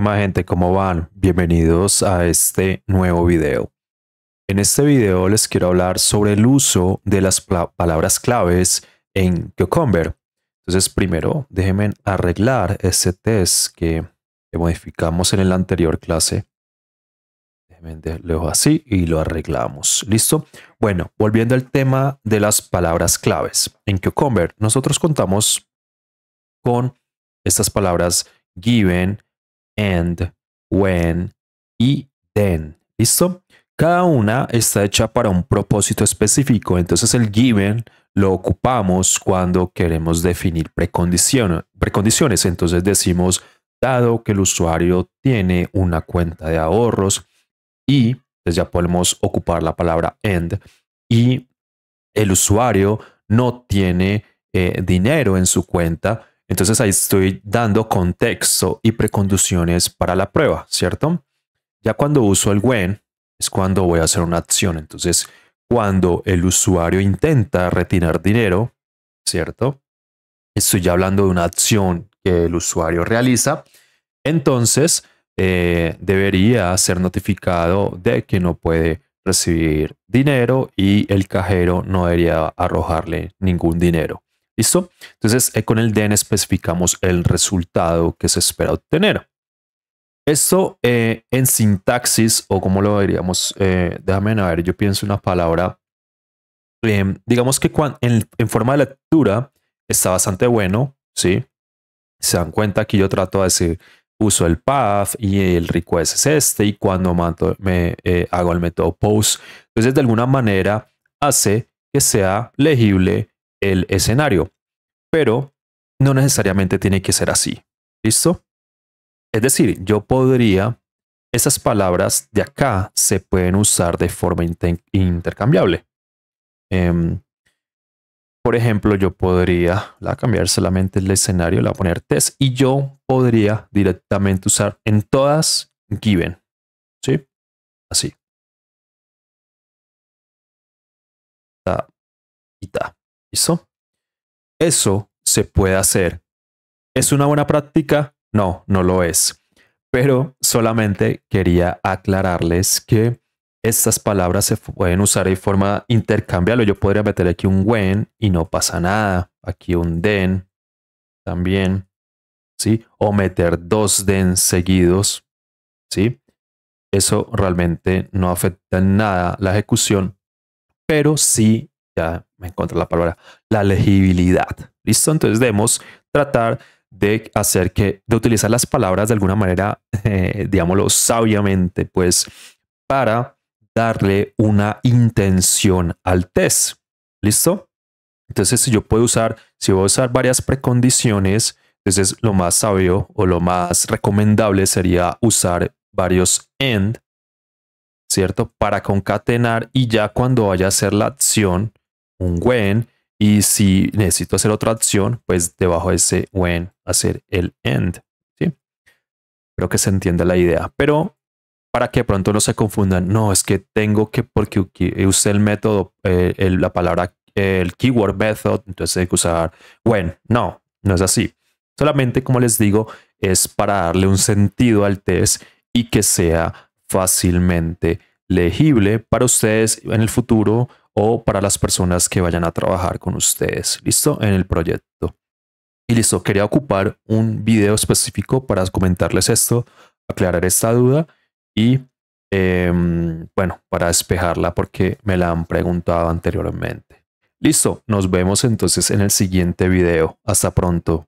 más gente? ¿Cómo van? Bienvenidos a este nuevo video. En este video les quiero hablar sobre el uso de las palabras claves en Cucumber. Entonces primero déjenme arreglar ese test que, modificamos en la anterior clase. Déjenme así y lo arreglamos. ¿Listo? Bueno, volviendo al tema de las palabras claves. En Cucumber nosotros contamos con estas palabras given, and, when y then. ¿Listo? Cada una está hecha para un propósito específico, entonces el given lo ocupamos cuando queremos definir precondiciones. Entonces decimos, dado que el usuario tiene una cuenta de ahorros y entonces ya podemos ocupar la palabra end y el usuario no tiene eh, dinero en su cuenta, entonces ahí estoy dando contexto y precondiciones para la prueba, ¿cierto? Ya cuando uso el when es cuando voy a hacer una acción. Entonces, cuando el usuario intenta retirar dinero, ¿cierto? Estoy ya hablando de una acción que el usuario realiza. Entonces, eh, debería ser notificado de que no puede recibir dinero y el cajero no debería arrojarle ningún dinero. ¿Listo? Entonces eh, con el den especificamos el resultado que se espera obtener. Esto eh, en sintaxis, o como lo diríamos, eh, déjame ver, yo pienso una palabra. Em, digamos que en, forma de lectura está bastante bueno, ¿sí? Se dan cuenta que yo trato de decir, uso el path y el request es este, y cuando mando me hago el método post. Entonces, de alguna manera, hace que sea legible el escenario. Pero no necesariamente tiene que ser así. ¿Listo? Es decir, yo podría, esas palabras de acá se pueden usar de forma intercambiable. Em, por ejemplo, yo podría cambiar solamente el escenario, la poner test y yo podría directamente usar en todas given. ¿Sí? Así. Ta, ¿Listo? Eso se puede hacer. ¿Es una buena práctica? No, no lo es. Pero solamente quería aclararles que estas palabras se pueden usar de forma intercambiable. Yo podría meter aquí un when y no pasa nada. Aquí un den también. ¿Sí? O meter dos den seguidos. ¿Sí? Eso realmente no afecta en nada la ejecución, pero sí ya me encontré la palabra, la legibilidad. ¿Listo? Entonces debemos tratar de hacer que, de utilizar las palabras de alguna manera, eh, digámoslo, sabiamente, pues, para darle una intención al test. ¿Listo? Entonces, si yo puedo usar, si voy a usar varias precondiciones, entonces lo más sabio o lo más recomendable sería usar varios end, ¿cierto? Para concatenar y ya cuando vaya a hacer la acción, un when y si necesito hacer otra acción, pues debajo de ese when hacer el end. ¿sí? Creo que se entienda la idea, pero para que pronto no se confundan, no, es que tengo que, porque usé el método, eh, la palabra, el keyword method, entonces hay que usar when. No, no es así. Solamente, como les digo, es para darle un sentido al test y que sea fácilmente legible para ustedes en el futuro o para las personas que vayan a trabajar con ustedes, ¿listo? En el proyecto. Y listo, quería ocupar un video específico para comentarles esto, aclarar esta duda y, em, bueno, para despejarla porque me la han preguntado anteriormente. Listo, nos vemos entonces en el siguiente video. Hasta pronto.